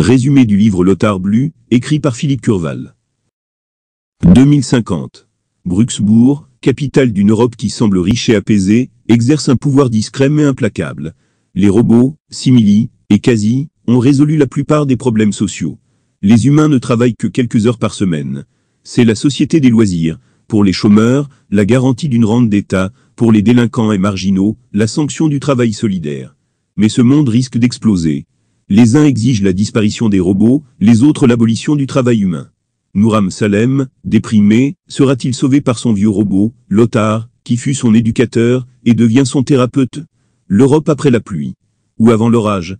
Résumé du livre Lothar bleu écrit par Philippe Curval. 2050. Bruxbourg, capitale d'une Europe qui semble riche et apaisée, exerce un pouvoir discret mais implacable. Les robots, simili et quasi, ont résolu la plupart des problèmes sociaux. Les humains ne travaillent que quelques heures par semaine. C'est la société des loisirs, pour les chômeurs, la garantie d'une rente d'État, pour les délinquants et marginaux, la sanction du travail solidaire. Mais ce monde risque d'exploser. Les uns exigent la disparition des robots, les autres l'abolition du travail humain. Nouram Salem, déprimé, sera-t-il sauvé par son vieux robot, Lothar, qui fut son éducateur et devient son thérapeute L'Europe après la pluie. Ou avant l'orage,